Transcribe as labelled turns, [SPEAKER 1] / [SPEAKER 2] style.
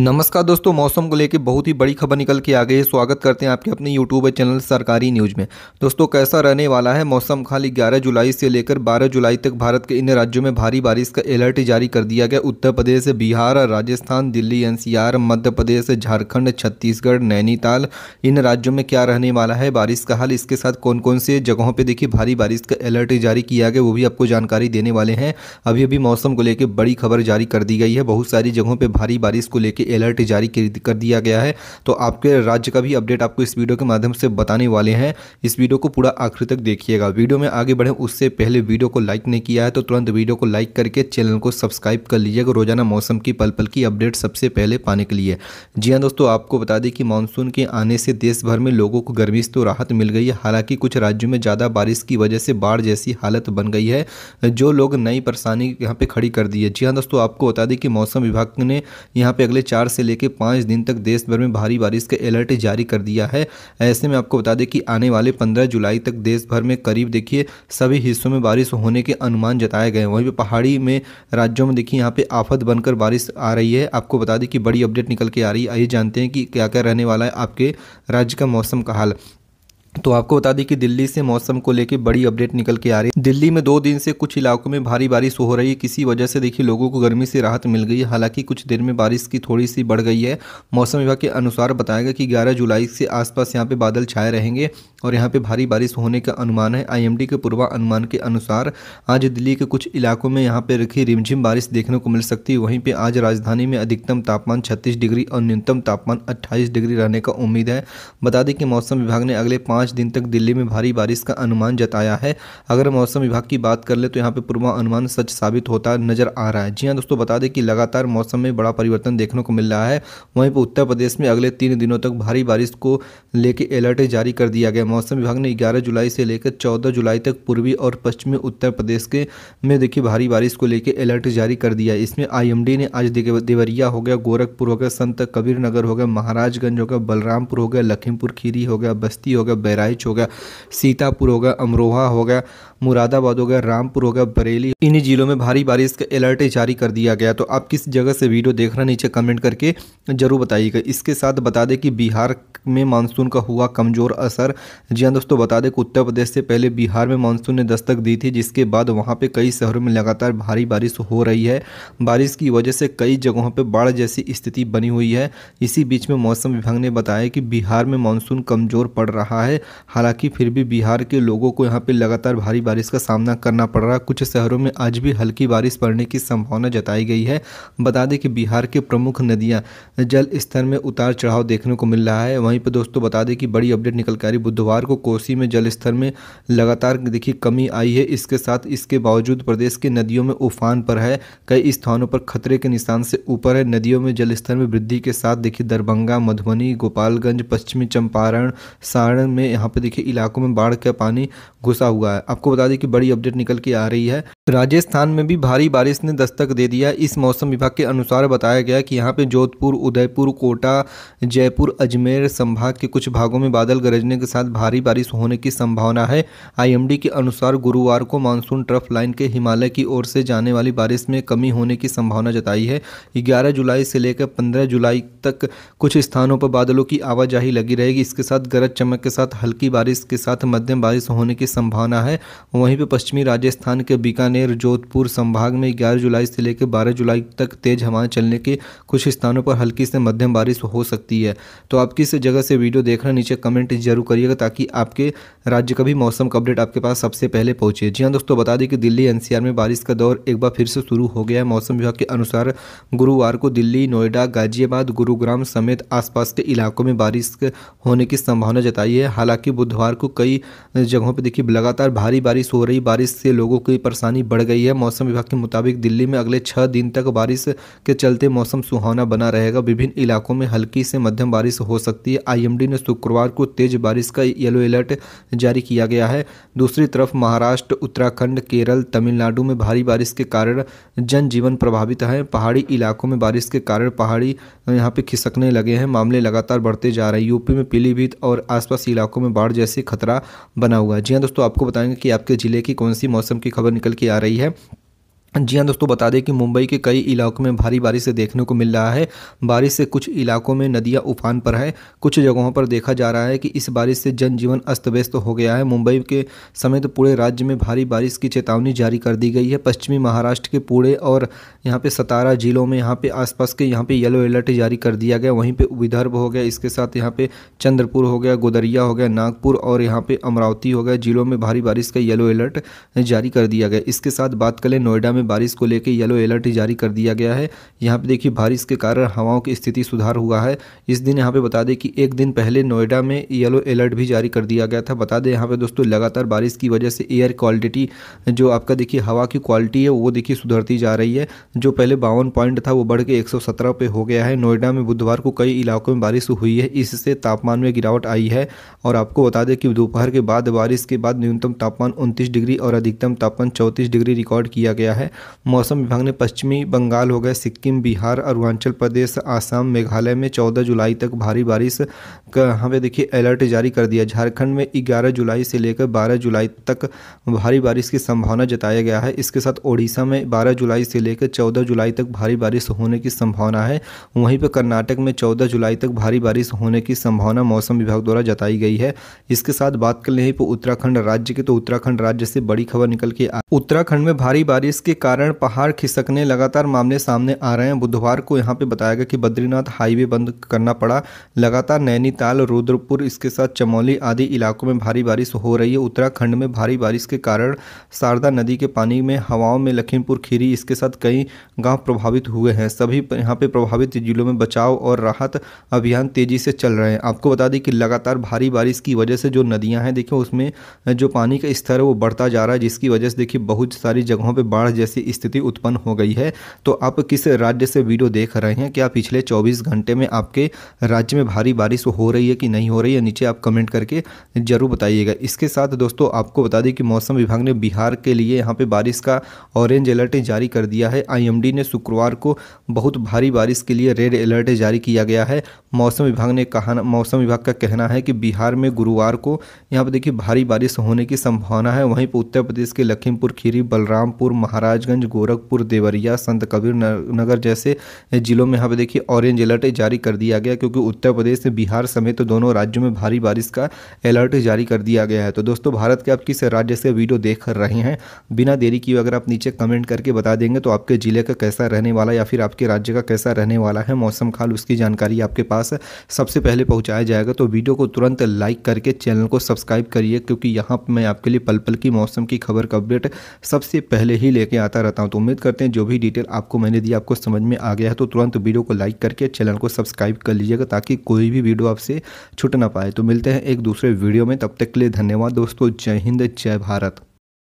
[SPEAKER 1] नमस्कार दोस्तों मौसम को लेकर बहुत ही बड़ी खबर निकल के आ गई है स्वागत करते हैं आपके अपने यूट्यूब चैनल सरकारी न्यूज में दोस्तों कैसा रहने वाला है मौसम खाली 11 जुलाई से लेकर 12 जुलाई तक भारत के इन राज्यों में भारी बारिश का अलर्ट जारी कर दिया गया उत्तर प्रदेश बिहार राजस्थान दिल्ली एनसीआर मध्य प्रदेश झारखंड छत्तीसगढ़ नैनीताल इन राज्यों में क्या रहने वाला है बारिश का हाल इसके साथ कौन कौन से जगहों पर देखिए भारी बारिश का अलर्ट जारी किया गया वो भी आपको जानकारी देने वाले हैं अभी अभी मौसम को लेकर बड़ी खबर जारी कर दी गई है बहुत सारी जगहों पर भारी बारिश को लेकर अलर्ट जारी कर दिया गया है तो आपके राज्य का भी अपडेट आपको इस वीडियो के माध्यम से बताने वाले हैं इस वीडियो को पूरा आखिर तक देखिएगा वीडियो में आगे बढ़े उससे पहले वीडियो को लाइक नहीं किया है तो तुरंत वीडियो को लाइक करके चैनल को सब्सक्राइब कर लीजिएगा रोजाना मौसम की पल पल की अपडेट सबसे पहले पाने के लिए जी हाँ दोस्तों आपको बता दें कि मानसून के आने से देश भर में लोगों को गर्मी से तो राहत मिल गई है हालांकि कुछ राज्यों में ज़्यादा बारिश की वजह से बाढ़ जैसी हालत बन गई है जो लोग नई परेशानी यहाँ पे खड़ी कर दी है जी हाँ दोस्तों आपको बता दें कि मौसम विभाग ने यहाँ पे अगले चार चार से लेकर पाँच दिन तक देश भर में भारी बारिश का अलर्ट जारी कर दिया है ऐसे में आपको बता दें कि आने वाले पंद्रह जुलाई तक देश भर में करीब देखिए सभी हिस्सों में बारिश होने के अनुमान जताए गए वहीं पर पहाड़ी में राज्यों में देखिए यहाँ पर आफत बनकर बारिश आ रही है आपको बता दें कि बड़ी अपडेट निकल के आ रही है आइए जानते हैं कि क्या क्या रहने वाला है आपके राज्य का मौसम का हाल तो आपको बता दें कि दिल्ली से मौसम को लेकर बड़ी अपडेट निकल के आ रही है दिल्ली में दो दिन से कुछ इलाकों में भारी बारिश हो रही है किसी वजह से देखिए लोगों को गर्मी से राहत मिल गई हालांकि कुछ देर में बारिश की थोड़ी सी बढ़ गई है मौसम विभाग के अनुसार बताया गया कि 11 जुलाई से आसपास यहाँ पे बादल छाए रहेंगे और यहाँ पे भारी बारिश होने का अनुमान है आई के पूर्वानुमान के अनुसार आज दिल्ली के कुछ इलाकों में यहाँ पे रखी रिमझिम बारिश देखने को मिल सकती है वहीं पे आज राजधानी में अधिकतम तापमान छत्तीस डिग्री और न्यूनतम तापमान अट्ठाईस डिग्री रहने का उम्मीद है बता दें कि मौसम विभाग ने अगले पाँच पाँच दिन तक दिल्ली में भारी बारिश का अनुमान जताया है अगर मौसम विभाग की बात कर ले तो यहाँ पे पूर्वा अनुमान सच साबित होता नजर आ रहा है जी हाँ दोस्तों बता दें कि लगातार मौसम में बड़ा परिवर्तन देखने को मिल रहा है वहीं पर उत्तर प्रदेश में अगले तीन दिनों तक भारी बारिश को लेकर अलर्ट जारी कर दिया गया मौसम विभाग ने ग्यारह जुलाई से लेकर चौदह जुलाई तक पूर्वी और पश्चिमी उत्तर प्रदेश के में देखिए भारी बारिश को लेकर अलर्ट जारी कर दिया इसमें आई ने आज देवरिया हो गया गोरखपुर हो गया संत कबीर नगर हो गया महाराजगंज हो गया बलरामपुर हो गया लखीमपुर खीरी हो गया बस्ती हो गया बहराइच हो गया सीतापुर हो गया अमरोहा हो गया मुरादाबाद हो गया रामपुर हो गया बरेली इन्हीं जिलों में भारी बारिश का अलर्ट जारी कर दिया गया तो आप किस जगह से वीडियो देख रहे हैं नीचे कमेंट करके ज़रूर बताइएगा इसके साथ बता दें कि बिहार में मानसून का हुआ कमज़ोर असर जी हाँ दोस्तों बता दें कि उत्तर प्रदेश से पहले बिहार में मानसून ने दस्तक दी थी जिसके बाद वहाँ पर कई शहरों में लगातार भारी बारिश हो रही है बारिश की वजह से कई जगहों पर बाढ़ जैसी स्थिति बनी हुई है इसी बीच में मौसम विभाग ने बताया कि बिहार में मानसून कमज़ोर पड़ रहा है हालांकि फिर भी बिहार के लोगों को यहाँ पे लगातार भारी बारिश का सामना करना पड़ रहा है कुछ शहरों में आज भी हल्की बारिश पड़ने की संभावना जताई गई है बता दें कि बिहार के प्रमुख नदियाँ जल स्तर में उतार चढ़ाव देखने को मिल रहा है वहीं पर दोस्तों बता दें कि बड़ी अपडेट निकल कर रही बुधवार को कोसी में जल स्तर में लगातार देखिए कमी आई है इसके साथ इसके बावजूद प्रदेश के नदियों में उफान पर है कई स्थानों पर खतरे के निशान से ऊपर है नदियों में जलस्तर में वृद्धि के साथ देखिए दरभंगा मधुबनी गोपालगंज पश्चिमी चंपारण सारण में यहाँ पे देखिए इलाकों में बाढ़ का पानी घुसा हुआ है आपको बता दें कि बड़ी अपडेट निकल के आ रही है राजस्थान में भी भारी बारिश ने दस्तक दे दिया इस मौसम विभाग के अनुसार बताया गया कि यहाँ पे जोधपुर उदयपुर कोटा जयपुर अजमेर संभाग के कुछ भागों में बादल गरजने के साथ भारी बारिश होने की संभावना है आईएमडी के अनुसार गुरुवार को मानसून ट्रफ लाइन के हिमालय की ओर से जाने वाली बारिश में कमी होने की संभावना जताई है ग्यारह जुलाई से लेकर पंद्रह जुलाई तक कुछ स्थानों पर बादलों की आवाजाही लगी रहेगी इसके साथ गरज चमक के साथ हल्की बारिश के साथ मध्यम बारिश होने की संभावना है वहीं पर पश्चिमी राजस्थान के बीकानेर बीकानेर जोधपुर संभाग में ग्यारह जुलाई से लेकर बारह जुलाई तक तेज हवाएं चलने के कुछ स्थानों पर हल्की से मध्यम बारिश हो सकती है तो आप किस जगह से वीडियो देखना नीचे कमेंट जरूर करिएगा ताकि आपके राज्य का भी मौसम का अपडेट आपके पास सबसे पहले पहुंचे जी हाँ दोस्तों बता दें कि दिल्ली एनसीआर में बारिश का दौर एक बार फिर से शुरू हो गया है मौसम विभाग के अनुसार गुरुवार को दिल्ली नोएडा गाजियाबाद गुरुग्राम समेत आसपास के इलाकों में बारिश होने की संभावना जताई है हालांकि बुधवार को कई जगहों पर देखिए लगातार भारी बारिश हो रही बारिश से लोगों की परेशानी बढ़ गई है मौसम विभाग के मुताबिक दिल्ली में अगले छह दिन तक बारिश के चलते मौसम सुहावना बना रहेगा विभिन्न इलाकों में हल्की से मध्यम बारिश हो सकती है आईएमडी ने शुक्रवार को तेज बारिश का येलो अलर्ट जारी किया गया है दूसरी तरफ महाराष्ट्र उत्तराखंड केरल तमिलनाडु में भारी बारिश के कारण जनजीवन प्रभावित है पहाड़ी इलाकों में बारिश के कारण पहाड़ी यहाँ पे खिसकने लगे हैं मामले लगातार बढ़ते जा रहे हैं यूपी में पीलीभीत और आसपास इलाकों में बाढ़ जैसे खतरा बना हुआ है जी हाँ दोस्तों आपको बताएंगे कि आपके ज़िले की कौन सी मौसम की खबर निकल के आ जा रही है जी हाँ दोस्तों बता दें कि मुंबई के कई इलाकों में भारी बारिश से देखने को मिल रहा है बारिश से कुछ इलाकों में नदियां उफान पर है कुछ जगहों पर देखा जा रहा है कि इस बारिश से जनजीवन अस्त व्यस्त हो गया है मुंबई के समेत तो पूरे राज्य में भारी बारिश की चेतावनी जारी कर दी गई है पश्चिमी महाराष्ट्र के पूरे और यहाँ पर सतारा जिलों में यहाँ पर आसपास के यहाँ पर येलो अलर्ट जारी कर दिया गया वहीं पर विदर्भ हो गया इसके साथ यहाँ पर चंद्रपुर हो गया गोदरिया हो गया नागपुर और यहाँ पर अमरावती हो गया जिलों में भारी बारिश का येलो अलर्ट जारी कर दिया गया इसके साथ बात करें नोएडा में में बारिश को लेकर येलो अलर्ट जारी कर दिया गया है यहाँ पे देखिए बारिश के कारण हवाओं की स्थिति सुधार हुआ है इस दिन यहाँ पे बता दें कि एक दिन पहले नोएडा में येलो अलर्ट भी जारी कर दिया गया था बता दें यहाँ पे दोस्तों लगातार बारिश की वजह से एयर क्वालिटी जो आपका देखिए हवा की क्वालिटी है वो देखिए सुधरती जा रही है जो पहले बावन पॉइंट था वो बढ़ के एक पे हो गया है नोएडा में बुधवार को कई इलाकों में बारिश हुई है इससे तापमान में गिरावट आई है और आपको बता दें कि दोपहर के बाद बारिश के बाद न्यूनतम तापमान उनतीस डिग्री और अधिकतम तापमान चौंतीस डिग्री रिकॉर्ड किया गया है है मौसम विभाग ने पश्चिमी बंगाल हो गए सिक्किम बिहार अरुणाचल प्रदेश आसाम मेघालय में चौदह जुलाई तक भारी बारिश का हमें पे देखिए अलर्ट जारी कर दिया झारखंड में ग्यारह जुलाई से लेकर बारह जुलाई तक भारी बारिश की संभावना जताया गया है इसके साथ ओडिशा में बारह जुलाई से लेकर चौदह जुलाई तक भारी बारिश होने की संभावना है वहीं पर कर्नाटक में चौदह जुलाई तक भारी बारिश होने की संभावना मौसम विभाग द्वारा जताई गई है इसके साथ बात कर ले तो उत्तराखंड राज्य की तो उत्तराखंड राज्य से बड़ी खबर निकल के उत्तराखंड में भारी बारिश के कारण पहाड़ खिसकने लगातार मामले सामने आ रहे हैं बुधवार को यहाँ पे बताया गया कि बद्रीनाथ हाईवे बंद करना पड़ा लगातार नैनीताल रुद्रपुर इसके साथ चमौली आदि इलाकों में भारी बारिश हो रही है उत्तराखंड में भारी बारिश के कारण शारदा नदी के पानी में हवाओं में लखीमपुर खीरी इसके साथ कई गाँव प्रभावित हुए हैं सभी यहाँ पे प्रभावित जिलों में बचाव और राहत अभियान तेजी से चल रहे हैं आपको बता दें कि लगातार भारी बारिश की वजह से जो नदियाँ हैं देखिए उसमें जो पानी का स्तर है वो बढ़ता जा रहा है जिसकी वजह से देखिए बहुत सारी जगहों पर बाढ़ जैसे जैसी स्थिति उत्पन्न हो गई है तो आप किस राज्य से वीडियो देख रहे हैं क्या पिछले 24 घंटे में आपके राज्य में भारी बारिश हो रही है कि नहीं हो रही है नीचे आप कमेंट करके ज़रूर बताइएगा इसके साथ दोस्तों आपको बता दें कि मौसम विभाग ने बिहार के लिए यहाँ पर बारिश का ऑरेंज अलर्ट जारी कर दिया है आई ने शुक्रवार को बहुत भारी बारिश के लिए रेड अलर्ट जारी किया गया है मौसम विभाग ने कहा मौसम विभाग का कहना है कि बिहार में गुरुवार को यहाँ पर देखिए भारी बारिश होने की संभावना है वहीं पर उत्तर प्रदेश के लखीमपुर खीरी बलरामपुर महाराज महाराजगंज गोरखपुर देवरिया संत कबीर नगर जैसे जिलों में यहाँ पे देखिए ऑरेंज अलर्ट जारी कर दिया गया क्योंकि उत्तर प्रदेश बिहार समेत तो दोनों राज्यों में भारी बारिश का अलर्ट जारी कर दिया गया है तो दोस्तों भारत के आप किस राज्य से वीडियो देख रहे हैं बिना देरी किए अगर आप नीचे कमेंट करके बता देंगे तो आपके ज़िले का कैसा रहने वाला या फिर आपके राज्य का कैसा रहने वाला है मौसम खाल उसकी जानकारी आपके पास सबसे पहले पहुंचाया जाएगा तो वीडियो को तुरंत लाइक करके चैनल को सब्सक्राइब करिए क्योंकि यहाँ मैं आपके लिए पल पल की मौसम की खबर का अपडेट सबसे पहले ही लेके आता लाता रहता हूँ तो उम्मीद करते हैं जो भी डिटेल आपको मैंने दी आपको समझ में आ गया है तो तुरंत वीडियो को लाइक करके चैनल को सब्सक्राइब कर लीजिएगा ताकि कोई भी वीडियो आपसे छूट ना पाए तो मिलते हैं एक दूसरे वीडियो में तब तक के लिए धन्यवाद दोस्तों जय हिंद जय भारत